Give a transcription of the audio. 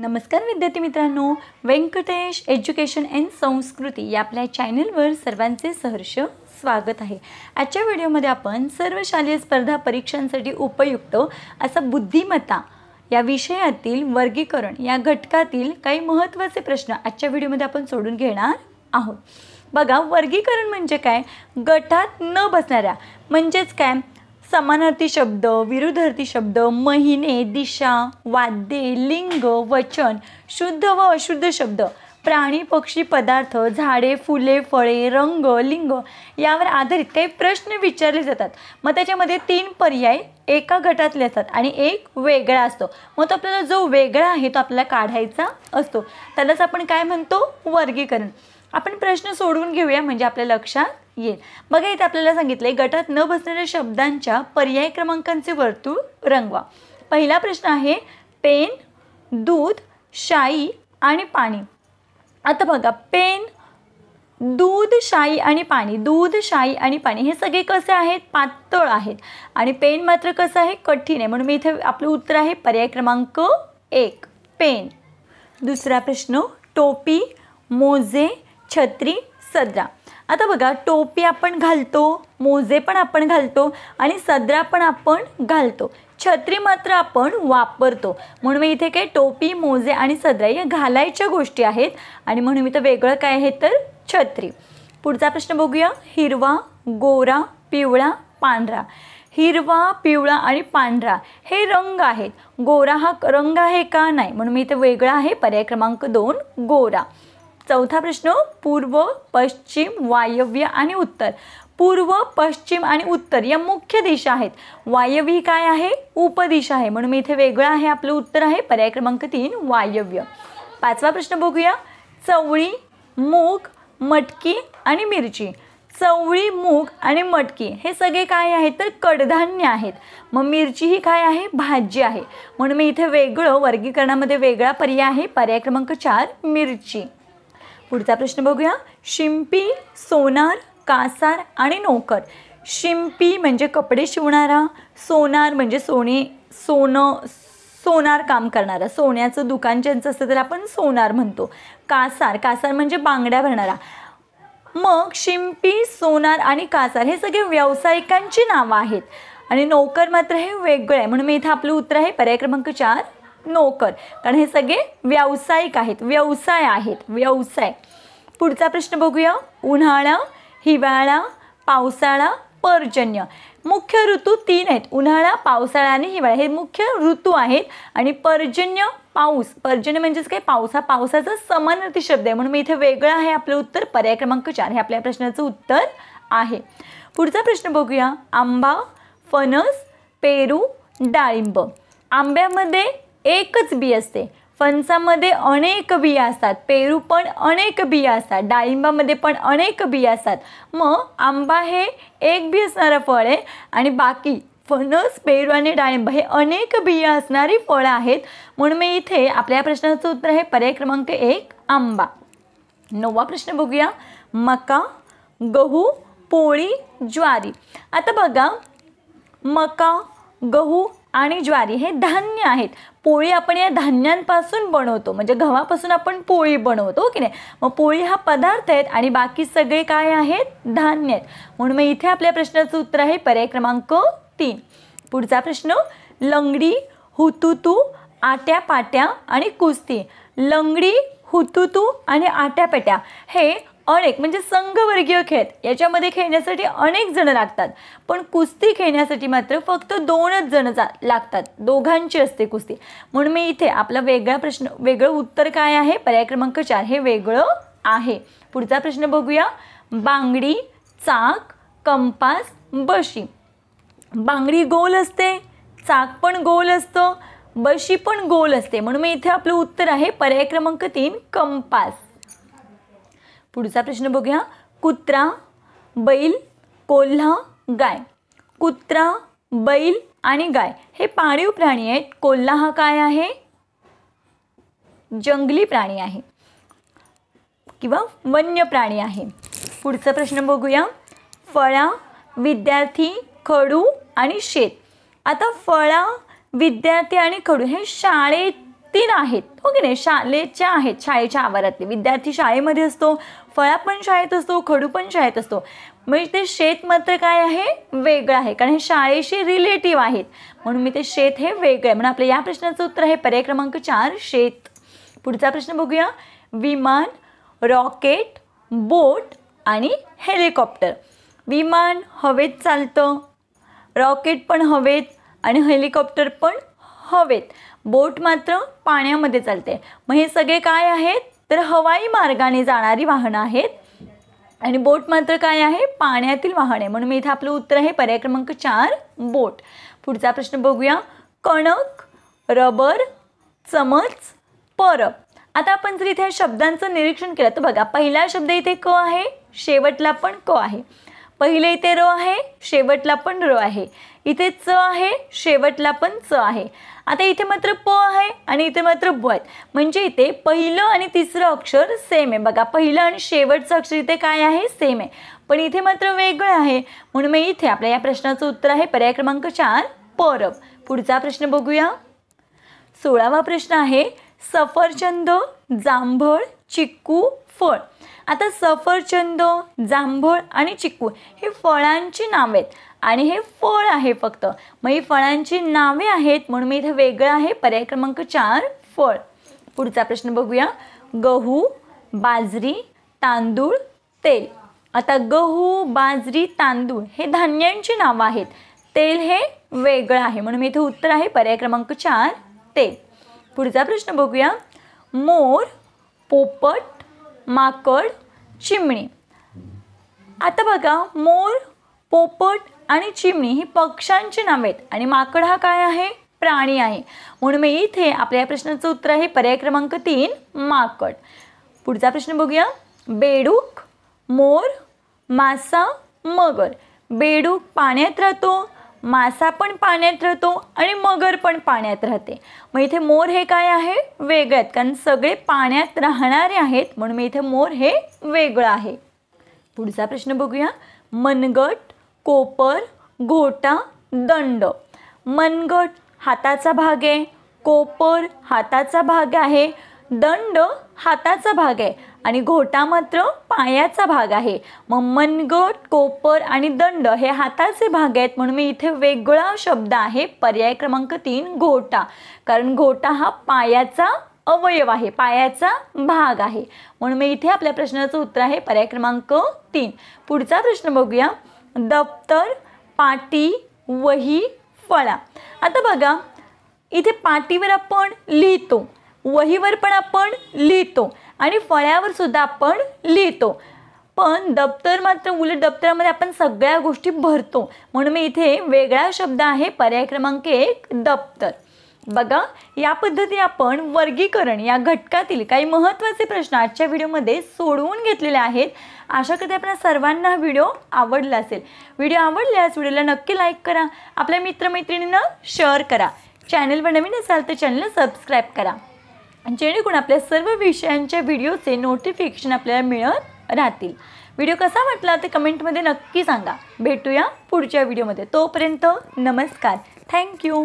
नमस्कार विद्यार्थी मित्रांनो व्यंकटेश एज्युकेशन अँड संस्कृती या आपल्या चॅनलवर सर्वांचे सहर्ष स्वागत आहे आजच्या व्हिडिओमध्ये आपण सर्व शालेय स्पर्धा परीक्षांसाठी उपयुक्त असा बुद्धिमत्ता या विषयातील वर्गीकरण या घटकातील काही महत्त्वाचे प्रश्न आजच्या व्हिडिओमध्ये आपण सोडून घेणार आहोत बघा वर्गीकरण म्हणजे काय गटात न बसणाऱ्या म्हणजेच काय समानार्थी शब्द विरुद्धार्थी शब्द महिने दिशा वाद्ये लिंग वचन शुद्ध व अशुद्ध शब्द प्राणी पक्षी पदार्थ झाडे फुले फळे रंग लिंग यावर आधारित काही प्रश्न विचारले जातात मग त्याच्यामध्ये तीन पर्याय एका गटातले असतात आणि एक वेगळा असतो मग तो आपल्याला जो वेगळा आहे तो आपल्याला काढायचा असतो त्यालाच आपण काय म्हणतो वर्गीकरण आपण प्रश्न सोडवून घेऊया म्हणजे आपल्या लक्षात येईल बघा इथे आपल्याला सांगितले गटात न बसणाऱ्या शब्दांच्या पर्याय क्रमांकांचे वर्तुळ रंगवा पहिला प्रश्न आहे पेन दूध शाई आणि पाणी आता बघा पेन दूध शाई आणि पाणी दूध शाई आणि पाणी हे सगळे कसे आहेत पातळ आहेत आणि पेन मात्र कसं आहे कठीण आहे म्हणून मी इथे आपलं उत्तर आहे पर्याय क्रमांक एक पेन दुसरा प्रश्न टोपी मोजे छत्री सदरा आता बघा टोपी आपण घालतो मोजे पण आपण घालतो आणि सदरा पण आपण घालतो छत्री मात्र आपण वापरतो म्हणून मी इथे काय टोपी मोजे आणि सदरा या घालायच्या गोष्टी आहेत आणि म्हणून मी तर वेगळं काय आहे तर छत्री पुढचा प्रश्न बघूया हिरवा गोरा पिवळा पांढरा हिरवा पिवळा आणि पांढरा हे रंग आहेत गोरा हा रंग आहे का नाही म्हणून मी इथे वेगळा आहे पर्याय क्रमांक दोन गोरा चौथा प्रश्न पूर्व पश्चिम वायव्य आणि उत्तर पूर्व पश्चिम आणि उत्तर या मुख्य दिशा आहेत वायव्य काय आहे उपदिशा आहे म्हणून मी इथे वेगळं आहे आपलं उत्तर आहे पर्याय क्रमांक तीन वायव्य पाचवा प्रश्न बघूया चवळी मूग मटकी आणि मिरची चवळी मूग आणि मटकी हे सगळे काय आहेत तर कडधान्य आहेत मग मिरची ही काय आहे भाजी आहे म्हणून मी इथे वेगळं वर्गीकरणामध्ये वेगळा पर्याय आहे पर्याय क्रमांक चार मिरची पुढचा प्रश्न बघूया शिंपी सोनार कासार आणि नोकर शिंपी म्हणजे कपडे शिवणारा सोनार म्हणजे सोने सोनं सोनार काम करणारा सोन्याचं दुकान ज्यांचं असतं तर आपण सोनार म्हणतो कासार कासार म्हणजे बांगड्या भरणारा मग शिंपी सोनार आणि कासार हे सगळे व्यावसायिकांची नावं आहेत आणि नोकर मात्र हे वेगळं आहे म्हणून मी इथं आपलं उत्तर आहे पर्याय क्रमांक चार नोकर कारण हे सगळे व्यावसायिक आहेत व्यवसाय आहेत व्यवसाय पुढचा प्रश्न बघूया उन्हाळा हिवाळा पावसाळा पर्जन्य मुख्य ऋतू तीन आहेत उन्हाळा पावसाळा आणि हिवाळा हे मुख्य ऋतू आहेत आणि पर्जन्य पाऊस पर्जन्य म्हणजेच काय पावसा पावसाचा समानार्थी शब्द आहे म्हणून मी इथे वेगळं आहे आपलं उत्तर पर्याय क्रमांक चार हे आपल्या प्रश्नाचं उत्तर आहे पुढचा प्रश्न बघूया आंबा फणस पेरू डाळिंब आंब्यामध्ये एकच बी असते फणसामध्ये अनेक बिया असतात पेरू पण अनेक बिया असतात डाळिंबामध्ये पण अनेक बिया असतात मग आंबा हे एक बी असणारं फळ आहे आणि बाकी फणस पेरू आणि डाळिंब हे अनेक बिया असणारी फळं आहेत म्हणून मी इथे आपल्या प्रश्नाचं उत्तर आहे पर्याय क्रमांक एक आंबा नववा प्रश्न बघूया मका गहू पोळी ज्वारी आता बघा मका गहू आणि ज्वारी हे धान्य आहेत पोळी आपण या धान्यांपासून बनवतो म्हणजे गव्हापासून आपण पोळी बनवतो हो की नाही मग पोळी हा पदार्थ आहेत आणि बाकी सगळे काय आहेत धान्य आहेत म्हणून मग इथे आपल्या प्रश्नाचं उत्तर आहे पर्याय क्रमांक तीन पुढचा प्रश्न लंगडी हुतुतू आट्या पाट्या आणि कुस्ती लंगडी हुतुतू आणि पेट्या हे अनेक म्हणजे संघवर्गीय खेळ याच्यामध्ये खेळण्यासाठी अनेक जण लागतात पण कुस्ती खेळण्यासाठी मात्र फक्त दोनच जण लागतात दोघांची असते कुस्ती म्हणून मी इथे आपला वेगळा प्रश्न वेगळं उत्तर काय आहे पर्याय क्रमांक चार हे वेगळं आहे पुढचा प्रश्न बघूया बांगडी चाक कंपास बशी बांगडी गोल असते चाक पण गोल असतं बशी पण गोल असते म्हणून मी इथे आपलं उत्तर आहे पर्याय क्रमांक तीन कंपास पुढचा प्रश्न बघूया कुत्रा बैल कोल्हा गाय कुत्रा बैल आणि गाय हे पाळीव प्राणी आहेत कोल्हा हा काय आहे जंगली प्राणी आहे किंवा वन्य प्राणी आहे पुढचा प्रश्न बघूया फळा विद्यार्थी खडू आणि शेत आता फळा विद्यार्थी आणि खडू हे शाळेत तीन आहेत हो की नाही शालेच्या आहेत शाळेच्या आवारातले विद्यार्थी शाळेमध्ये असतो फळा पण शाळेत असतो खडू पण शाळेत असतो म्हणजे ते शेत मात्र काय आहे वेगळं आहे कारण हे शाळेशी रिलेटिव्ह आहेत म्हणून मी ते शेत हे वेगळं आहे म्हणून आपल्या या प्रश्नाचं उत्तर आहे पर्याय क्रमांक चार शेत पुढचा प्रश्न बघूया विमान रॉकेट बोट आणि हेलिकॉप्टर विमान हवेत चालतं रॉकेट पण हवेत आणि हेलिकॉप्टर पण हवेत बोट मात्र पाण्यामध्ये चालते मग हे सगळे काय आहेत तर हवाई मार्गाने जाणारी वाहनं आहेत आणि बोट मात्र काय आहे पाण्यातील वाहन आहे म्हणून मी इथे आपलं उत्तर आहे पर्याय क्रमांक चार बोट पुढचा प्रश्न बघूया कणक रबर चमच परब आता आपण जर इथे शब्दांचं निरीक्षण केलं तर बघा पहिला शब्द इथे क आहे शेवटला पण क आहे पहिले इथे र आहे शेवटला पण र आहे इथे च आहे शेवटला पण च आहे आता इथे मात्र प आहे आणि इथे मात्र ब आहे म्हणजे इथे पहिलं आणि तिसरं अक्षर सेम आहे बघा पहिलं आणि शेवटचं अक्षर इथे काय आहे सेम आहे पण इथे मात्र वेगळं आहे म्हणून मग इथे आपल्या या प्रश्नाचं उत्तर आहे पर्याय क्रमांक चार परब पुढचा प्रश्न बघूया सोळावा प्रश्न आहे सफरचंद जांभळ चिक्कू फळ आता सफरचंद जांभूळ आणि चिकू ही फळांची नावे आहेत आणि हे फळ आहे फक्त मग ही फळांची नावे आहेत म्हणून मी इथं वेगळं आहे पर्याय क्रमांक चार फळ पुढचा प्रश्न बघूया गहू बाजरी तांदूळ तेल आता गहू बाजरी तांदूळ हे धान्यांची नावं आहेत तेल हे वेगळं आहे म्हणून मी इथे उत्तर आहे पर्याय क्रमांक चार तेल पुढचा प्रश्न बघूया मोर पोपट माकड चिमणी आता बघा मोर पोपट आणि चिमणी ही पक्ष्यांची नावे आहेत आणि माकड हा काय आहे प्राणी आहे म्हणून मी इथे आपल्या या प्रश्नाचं उत्तर आहे पर्याय क्रमांक तीन माकड पुढचा प्रश्न बघूया बेडूक मोर मासा मगर बेडूक पाण्यात राहतो मासा पण पाण्यात राहतो आणि मगर पण पाण्यात राहते मग इथे मोर हे काय आहे वेगळे आहेत कारण सगळे पाण्यात राहणारे आहेत म्हणून मी इथे मोर हे वेगळं आहे पुढचा प्रश्न बघूया मनगट कोपर घोटा दंड मनगट हाताचा भाग आहे कोपर हाताचा भाग आहे दंड हाताचा भाग आहे आणि घोटा मात्र पायाचा भाग आहे मग मनगट कोपर आणि दंड हे हाताचे भाग आहेत म्हणून मी इथे वेगळा शब्द आहे पर्याय क्रमांक तीन घोटा कारण घोटा हा पायाचा अवयव आहे पायाचा भाग आहे म्हणून मी इथे आपल्या प्रश्नाचं उत्तर आहे पर्याय क्रमांक तीन पुढचा प्रश्न बघूया दप्तर पाटी वही फळा आता बघा इथे पाटीवर आपण लिहितो वहीवर पण आपण लिहितो आणि फळ्यावर सुद्धा आपण लिहितो पण दप्तर मात्र उलट दप्तरामध्ये आपण सगळ्या गोष्टी भरतो म्हणून मी इथे वेगळा शब्द आहे पर्याय क्रमांक एक दप्तर बघा या पद्धती आपण वर्गीकरण या घटकातील काही महत्त्वाचे प्रश्न आजच्या व्हिडिओमध्ये सोडवून घेतलेले आहेत आशा करते आपल्या सर्वांना हा व्हिडिओ आवडला असेल व्हिडिओ आवडल्यास व्हिडिओला नक्की लाईक करा आपल्या मित्रमैत्रिणींना शेअर करा चॅनलवर नवीन असाल तर चॅनलला सबस्क्राईब करा जेणेकरून आपल्या सर्व विषयांच्या व्हिडिओचे नोटिफिकेशन आपल्याला मिळत राहतील व्हिडिओ कसा वाटला ते कमेंटमध्ये नक्की सांगा भेटूया पुढच्या व्हिडिओमध्ये तोपर्यंत नमस्कार थँक्यू